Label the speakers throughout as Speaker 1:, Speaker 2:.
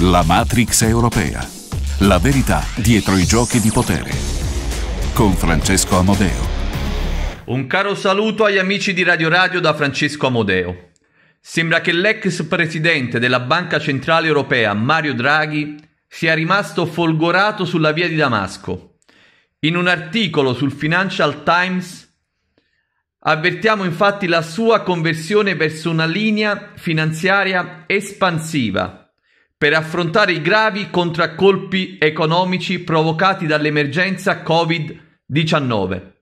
Speaker 1: La Matrix europea. La verità dietro i giochi di potere. Con Francesco Amodeo. Un caro saluto agli amici di Radio Radio da Francesco Amodeo. Sembra che l'ex presidente della Banca Centrale Europea, Mario Draghi, sia rimasto folgorato sulla via di Damasco. In un articolo sul Financial Times Avvertiamo infatti la sua conversione verso una linea finanziaria espansiva, per affrontare i gravi contraccolpi economici provocati dall'emergenza Covid-19.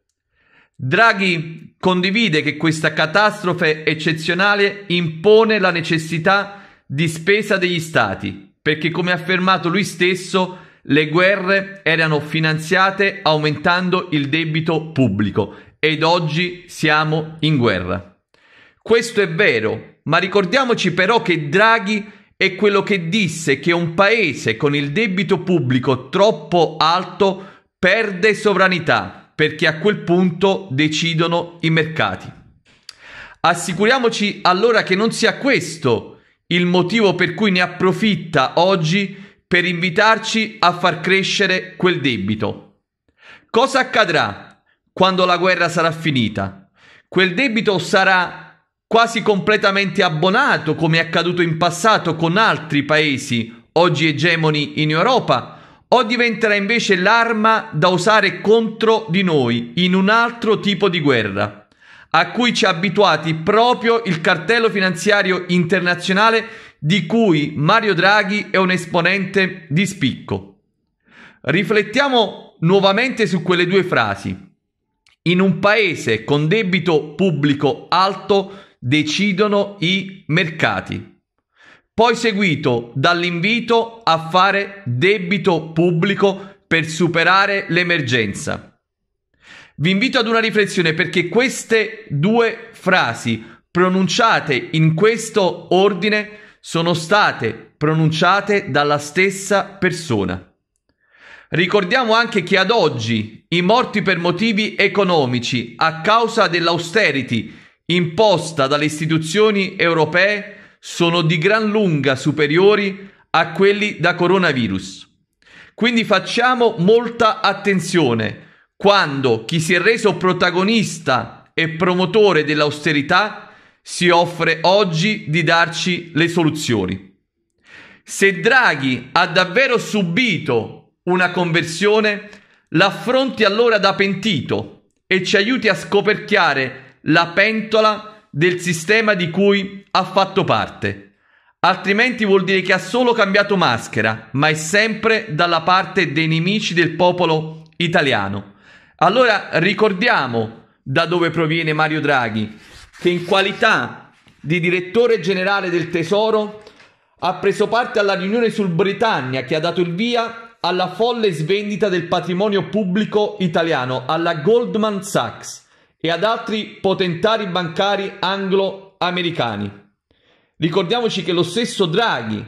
Speaker 1: Draghi condivide che questa catastrofe eccezionale impone la necessità di spesa degli Stati, perché come ha affermato lui stesso, le guerre erano finanziate aumentando il debito pubblico ed oggi siamo in guerra. Questo è vero, ma ricordiamoci però che Draghi è quello che disse che un paese con il debito pubblico troppo alto perde sovranità perché a quel punto decidono i mercati. Assicuriamoci allora che non sia questo il motivo per cui ne approfitta oggi per invitarci a far crescere quel debito. Cosa accadrà quando la guerra sarà finita? Quel debito sarà quasi completamente abbonato, come è accaduto in passato con altri paesi oggi egemoni in Europa, o diventerà invece l'arma da usare contro di noi in un altro tipo di guerra, a cui ci ha abituati proprio il cartello finanziario internazionale di cui Mario Draghi è un esponente di spicco. Riflettiamo nuovamente su quelle due frasi. In un paese con debito pubblico alto decidono i mercati. Poi seguito dall'invito a fare debito pubblico per superare l'emergenza. Vi invito ad una riflessione perché queste due frasi pronunciate in questo ordine sono state pronunciate dalla stessa persona. Ricordiamo anche che ad oggi i morti per motivi economici a causa dell'austerity imposta dalle istituzioni europee sono di gran lunga superiori a quelli da coronavirus. Quindi facciamo molta attenzione quando chi si è reso protagonista e promotore dell'austerità si offre oggi di darci le soluzioni. Se Draghi ha davvero subito una conversione, l'affronti allora da pentito e ci aiuti a scoperchiare la pentola del sistema di cui ha fatto parte. Altrimenti vuol dire che ha solo cambiato maschera, ma è sempre dalla parte dei nemici del popolo italiano. Allora ricordiamo da dove proviene Mario Draghi, che in qualità di direttore generale del Tesoro ha preso parte alla riunione sul Britannia che ha dato il via alla folle svendita del patrimonio pubblico italiano alla Goldman Sachs e ad altri potentari bancari anglo-americani. Ricordiamoci che lo stesso Draghi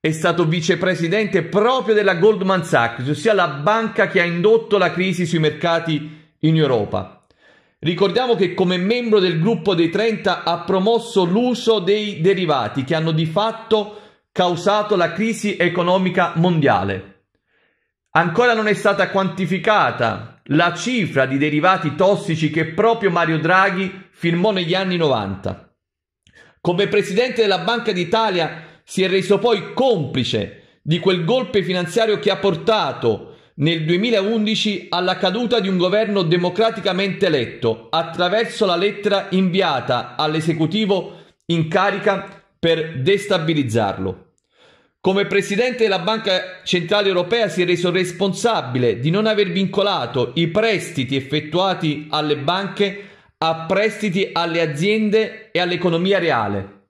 Speaker 1: è stato vicepresidente proprio della Goldman Sachs, ossia la banca che ha indotto la crisi sui mercati in Europa. Ricordiamo che come membro del gruppo dei 30 ha promosso l'uso dei derivati che hanno di fatto causato la crisi economica mondiale. Ancora non è stata quantificata la cifra di derivati tossici che proprio Mario Draghi firmò negli anni 90. Come presidente della Banca d'Italia si è reso poi complice di quel golpe finanziario che ha portato nel 2011 alla caduta di un governo democraticamente eletto attraverso la lettera inviata all'esecutivo in carica per destabilizzarlo. Come presidente della Banca Centrale Europea si è reso responsabile di non aver vincolato i prestiti effettuati alle banche a prestiti alle aziende e all'economia reale.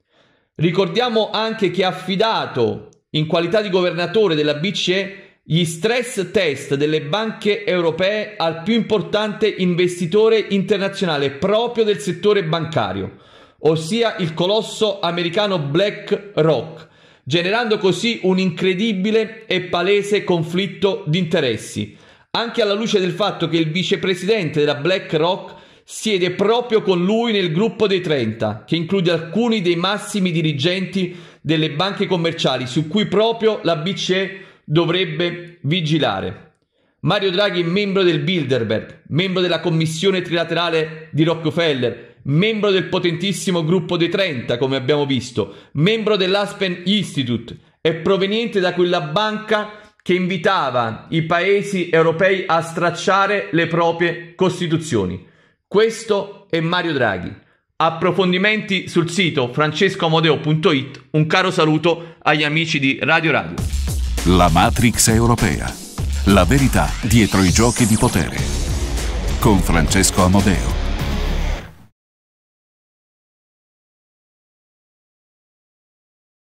Speaker 1: Ricordiamo anche che ha affidato, in qualità di governatore della BCE, gli stress test delle banche europee al più importante investitore internazionale proprio del settore bancario, ossia il colosso americano BlackRock generando così un incredibile e palese conflitto di interessi, anche alla luce del fatto che il vicepresidente della BlackRock siede proprio con lui nel gruppo dei 30, che include alcuni dei massimi dirigenti delle banche commerciali su cui proprio la BCE dovrebbe vigilare. Mario Draghi è membro del Bilderberg, membro della commissione trilaterale di Rockefeller, membro del potentissimo gruppo dei 30, come abbiamo visto, membro dell'Aspen Institute e proveniente da quella banca che invitava i paesi europei a stracciare le proprie costituzioni. Questo è Mario Draghi. Approfondimenti sul sito francescoamodeo.it. Un caro saluto agli amici di Radio Radio. La Matrix europea. La verità dietro i giochi di potere. Con Francesco Amodeo.